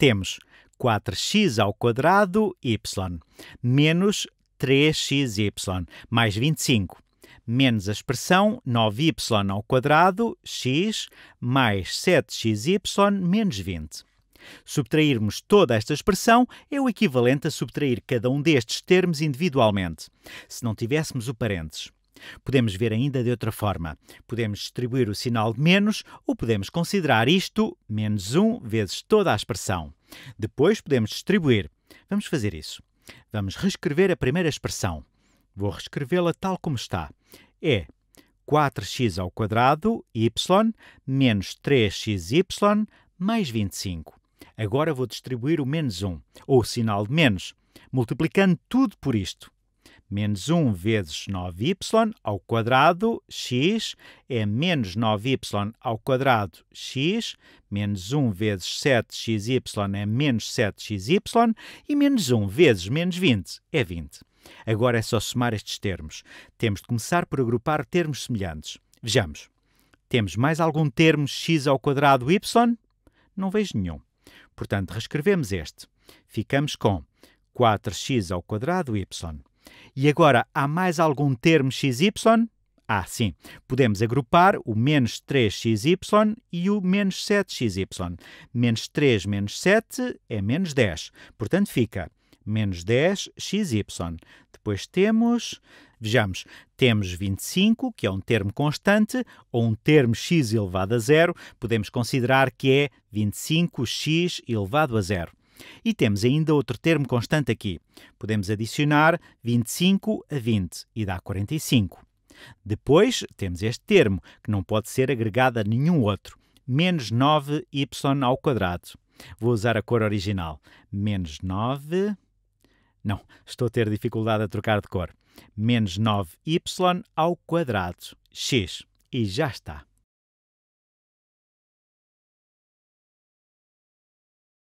temos 4x ao quadrado y menos 3xy mais 25 menos a expressão 9y ao quadrado x mais 7xy menos 20. Subtrairmos toda esta expressão é o equivalente a subtrair cada um destes termos individualmente, se não tivéssemos o parênteses. Podemos ver ainda de outra forma. Podemos distribuir o sinal de menos ou podemos considerar isto menos 1 vezes toda a expressão. Depois podemos distribuir. Vamos fazer isso. Vamos reescrever a primeira expressão. Vou reescrevê-la tal como está. É 4x ao quadrado y menos 3xy mais 25. Agora vou distribuir o menos 1, ou o sinal de menos, multiplicando tudo por isto menos 1 vezes 9y ao quadrado x é menos 9y ao quadrado x, menos 1 vezes 7xy é menos 7xy e menos 1 vezes menos 20 é 20. Agora é só somar estes termos. Temos de começar por agrupar termos semelhantes. Vejamos. Temos mais algum termo x ao quadrado y? Não vejo nenhum. Portanto, reescrevemos este. Ficamos com 4x ao quadrado y e agora, há mais algum termo XY? Ah, sim. Podemos agrupar o menos 3xy e o menos 7xy. Menos 3 menos 7 é menos 10. Portanto, fica menos 10xy. Depois temos, vejamos, temos 25, que é um termo constante, ou um termo x elevado a zero. Podemos considerar que é 25x elevado a zero. E temos ainda outro termo constante aqui. Podemos adicionar 25 a 20 e dá 45. Depois temos este termo, que não pode ser agregado a nenhum outro, menos 9y ao quadrado. Vou usar a cor original. Menos 9... Não, estou a ter dificuldade a trocar de cor. Menos 9y ao quadrado. x. E já está.